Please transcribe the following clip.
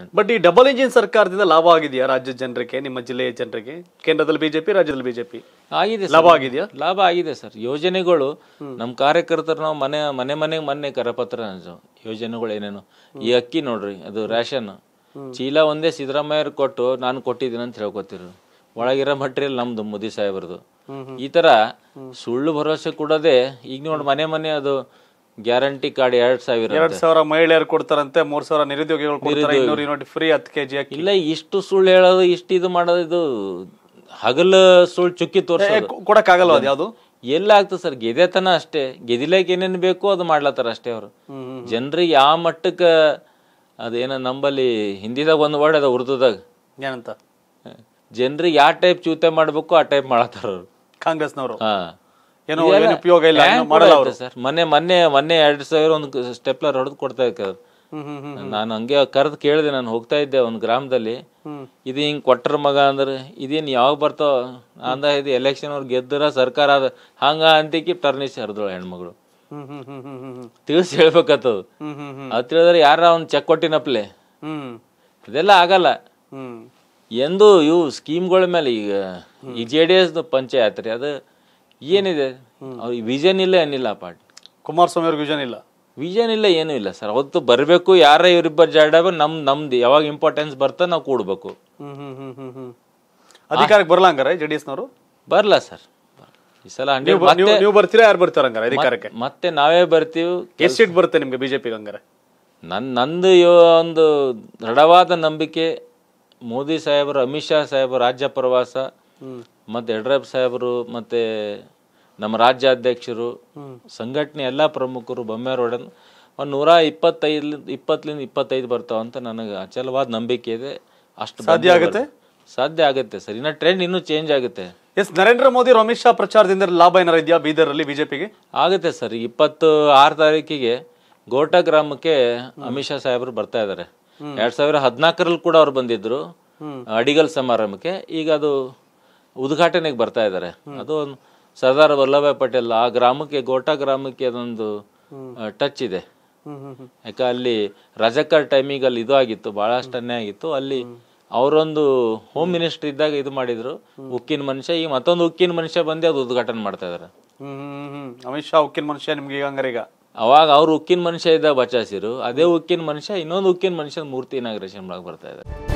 understand but ಈ double engine ಸರ್ಕಾರದಿಂದ ಲಾಭ ಆಗಿದೆಯಾ ರಾಜ್ಯದ ಜನರಿಗೆ ನಿಮ್ಮ ಜಿಲ್ಲೆಯ ಜನರಿಗೆ ಕೇಂದ್ರದಲ್ಲಿ ಬಿಜೆಪಿ ರಾಜ್ಯದಲ್ಲಿ ಬಿಜೆಪಿ ಆಗಿದೆ ಲಾಭ ಆಗಿದೆಯಾ ಲಾಭ ಆಗಿದೆ ಸರ್ ಯೋಜನೆಗಳು ನಮ್ಮ ಕಾರ್ಯಕರ್ತರು ನಾವು ಮನೆ ಮನೆ ಮನೆಗೆ ಮೊನ್ನೆ ಕರಪತ್ರ ಯೋಜನೆಗಳು ಏನೇನು ಈ ಅಕ್ಕಿ ನೋಡ್ರಿ ಅದು ರೇಷನ್ ಚೀಲ ಒಂದೇ ಸಿದ್ದರಾಮಯ್ಯರು ಕೊಟ್ಟು ನಾನು ಕೊಟ್ಟಿದ್ದೀನಿ ಅಂತ ಹೇಳ್ಕೊತಿರು ಒಳಗಿರೋ ಮಟೀರಿಯಲ್ ನಮ್ದು ಮೋದಿ ಸಾಹೇಬರದು ಈ ತರ ಸುಳ್ಳು ಭರವಸೆ ಕೊಡೋದೇ ಈಗ ನೋಡಿ ಮನೆ ಮನೆ ಅದು ಗ್ಯಾರಂಟಿ ಕಾರ್ಡ್ ಎರಡ್ ಸಾವಿರ ಎರಡ್ ಸಾವಿರ ಮಹಿಳೆಯರು ಕೊಡ್ತಾರಂತೆ ಮೂರ್ ಸಾವಿರ ನಿರುದ್ಯೋಗಿಗಳು ಫ್ರೀ ಹತ್ತು ಕೆಜಿ ಜಿ ಇಲ್ಲ ಇಷ್ಟು ಸುಳ್ಳು ಹೇಳೋದು ಇಷ್ಟು ಇದು ಮಾಡೋದು ಇದು ಹಗಲ ಸುಳ್ಳು ಚುಕ್ಕಿ ತೋರಿಸೋದು ಕೊಡಕ್ಕಾಗಲ್ಲ ಅದು ಯಾವುದು ಎಲ್ಲ ಆಗ್ತದೆ ಸರ್ ಗೆದೆತನ ಅಷ್ಟೇ ಗೆದಿಲಕ್ಕೆ ಏನೇನು ಬೇಕು ಅದು ಮಾಡ್ಲತ್ತಾರ ಅಷ್ಟೇ ಅವರು ಜನರಿಗೆ ಯಾವ ಮಟ್ಟಕ್ಕೆ ಅದೇನ ನಂಬಲ್ಲಿ ಹಿಂದಿದಾಗ ಒಂದು ವರ್ಡ್ ಅದ ಉರ್ದುದಾಗ ಏನಂತ ಜನರಿಗೆ ಯಾವ ಟೈಪ್ ಚೂತೆ ಮಾಡಬೇಕು ಆ ಟೈಪ್ ಮಾಡತ್ತಾರ ಅವರು ಕಾಂಗ್ರೆಸ್ನವರು ಹಾ ಏನೋ ಉಪಯೋಗ ಇಲ್ಲ ಸರ್ ಮೊನ್ನೆ ಮೊನ್ನೆ ಮೊನ್ನೆ ಎರಡು ಸಾವಿರ ಒಂದು ಸ್ಟೆಪ್ಲರ್ ಹೊಡೆದು ಕೊಡ್ತಾ ಇದ್ದ ನಾನು ಹಂಗೆ ಕರೆದ್ ಕೇಳಿದೆ ನಾನು ಹೋಗ್ತಾ ಇದ್ದೆ ಒಂದು ಗ್ರಾಮದಲ್ಲಿ ಇದು ಹಿಂಗ್ ಕೊಟ್ಟರ ಮಗ ಅಂದ್ರೆ ಇದೇನ್ ಯಾವಾಗ ಬರ್ತಾವ ಅಂದ ಇದು ಎಲೆಕ್ಷನ್ ಅವ್ರು ಗೆದ್ದರ ಸರ್ಕಾರ ಅದ ಹಂಗ ಅಂತಿಕ್ಕಿ ಟರ್ನಿಸ್ ಹರಿದ್ರು ಹೆಣ್ಮಗಳು ತಿಳಿಸಿ ಹೇಳ್ಬೇಕತ್ತದು ಅದ್ ತಿಳಿದ್ರೆ ಯಾರ ಒಂದು ಚೆಕ್ ಕೊಟ್ಟಿನಪ್ಲೆ ಇದೆಲ್ಲ ಆಗಲ್ಲ ಎಂದು ಇವು ಸ್ಕೀಮ್ಗಳ ಮೇಲೆ ಈಗ ಈ ಜೆ ಡಿ ಎಸ್ ಪಂಚಾಯತ್ ರೀ ಅದು ಏನಿದೆ ಅವ್ರಿಗೆ ವಿಷನ್ ಇಲ್ಲ ಏನಿಲ್ಲ ಆ ಪಾರ್ಟಿ ಕುಮಾರಸ್ವಾಮಿ ಅವ್ರಿಗೆ ವಿಷನ್ ಇಲ್ಲ ವಿಷನ್ ಇಲ್ಲ ಏನೂ ಇಲ್ಲ ಸರ್ ಅವತ್ತು ಬರಬೇಕು ಯಾರೇ ಇವರಿಬ್ಬರು ಜಾಡಬೇಕು ನಮ್ ನಮ್ದು ಯಾವಾಗ ಇಂಪಾರ್ಟೆನ್ಸ್ ಬರ್ತ ನಾವು ಕೂಡಬೇಕು ಅಧಿಕಾರಕ್ಕೆ ಬರಲ ಹಂಗಾರೆ ಜೆ ಡಿ ನವರು ಬರಲ್ಲ ಸರ್ ಈ ಸಲ ನೀವು ಬರ್ತೀರಾ ಯಾರು ಬರ್ತಾರ ಹಂಗಾರ ಅಧಿಕಾರಕ್ಕೆ ಮತ್ತೆ ನಾವೇ ಬರ್ತೀವಿ ಎಷ್ಟು ಸೀಟ್ ಬರುತ್ತೆ ನಿಮಗೆ ಬಿಜೆಪಿಗೆ ಹಂಗಾರೆ ನನ್ನ ನಂದು ಒಂದು ದೃಢವಾದ ನಂಬಿಕೆ ಮೋದಿ ಸಾಹೇಬರು ಅಮಿತ್ ಶಾ ಸಾಹೇಬರು ರಾಜ್ಯ ಪ್ರವಾಸ ಮತ್ತು ಯಡಿಯೂರಪ್ಪ ಸಾಹೇಬರು ಮತ್ತು ನಮ್ಮ ರಾಜ್ಯಾಧ್ಯಕ್ಷರು ಸಂಘಟನೆ ಎಲ್ಲ ಪ್ರಮುಖರು ಬೊಮ್ಮೇರೊಡನ್ ಒಂದು ನೂರ ಇಪ್ಪತ್ತೈದು ಇಪ್ಪತ್ತಲಿಂದ ಇಪ್ಪತ್ತೈದು ಬರ್ತಾವ ಅಂತ ನನಗೆ ಅಚಲವಾದ ನಂಬಿಕೆ ಇದೆ ಅಷ್ಟು ಸಾಧ್ಯ ಆಗುತ್ತೆ ಸಾಧ್ಯ ಆಗುತ್ತೆ ಸರ್ ಇನ್ನ ಟ್ರೆಂಡ್ ಇನ್ನೂ ಚೇಂಜ್ ಆಗುತ್ತೆ ಎಸ್ ನರೇಂದ್ರ ಮೋದಿ ರಮೇಶ್ ಶಾ ಪ್ರಚಾರದಿಂದ ಲಾಭ ಏನಾರ ಇದೆಯಾ ಬೀದರಲ್ಲಿ ಬಿಜೆಪಿಗೆ ಆಗುತ್ತೆ ಸರ್ ಇಪ್ಪತ್ತು ಆರು ತಾರೀಕಿಗೆ ಗೋಟ ಗ್ರಾಮಕ್ಕೆ ಅಮಿತ್ ಶಾ ಸಾಹೇಬರು ಬರ್ತಾ ಇದ್ದಾರೆ ಎರಡ್ ಸಾವಿರ ಹದಿನಾಲ್ಕರಲ್ಲಿ ಕೂಡ ಅವ್ರು ಬಂದಿದ್ರು ಅಡಿಗಲ್ ಸಮಾರಂಭಕ್ಕೆ ಈಗ ಅದು ಉದ್ಘಾಟನೆಗೆ ಬರ್ತಾ ಇದ್ದಾರೆ ಅದು ಸರ್ದಾರ್ ವಲ್ಲಭಾಯ್ ಪಟೇಲ್ ಆ ಗ್ರಾಮಕ್ಕೆ ಗೋಟಾ ಗ್ರಾಮಕ್ಕೆ ಅದೊಂದು ಟಚ್ ಇದೆ ಯಾಕೆ ಅಲ್ಲಿ ರಜಕರ್ ಟೈಮಿಗೆ ಅಲ್ಲಿ ಇದು ಆಗಿತ್ತು ಬಹಳಷ್ಟು ಆಗಿತ್ತು ಅಲ್ಲಿ ಅವರೊಂದು ಹೋಮ್ ಮಿನಿಸ್ಟರ್ ಇದ್ದಾಗ ಇದು ಮಾಡಿದ್ರು ಉಕ್ಕಿನ ಮನುಷ್ಯ ಈಗ ಮತ್ತೊಂದು ಉಕ್ಕಿನ ಮನುಷ್ಯ ಬಂದು ಅದು ಉದ್ಘಾಟನೆ ಮಾಡ್ತಾ ಇದಾರೆ ಅಮಿತ್ ಶಾ ಉಕ್ಕಿನ ಮನುಷ್ಯ ನಿಮ್ಗೆ ಈಗ ಅವಾಗ ಅವ್ರು ಉಕ್ಕಿನ ಮನುಷ್ಯ ಇದ್ದ ಬಚಾಸಿರು ಅದೇ ಉಕ್ಕಿನ ಮನುಷ್ಯ ಇನ್ನೊಂದು ಉಕ್ಕಿನ ಮನುಷ್ಯನ ಮೂರ್ತಿ ಇನಾಗ್ರೇಷನ್ ಮಾಡಕ್ ಬರ್ತಾ ಇದ್ದಾರೆ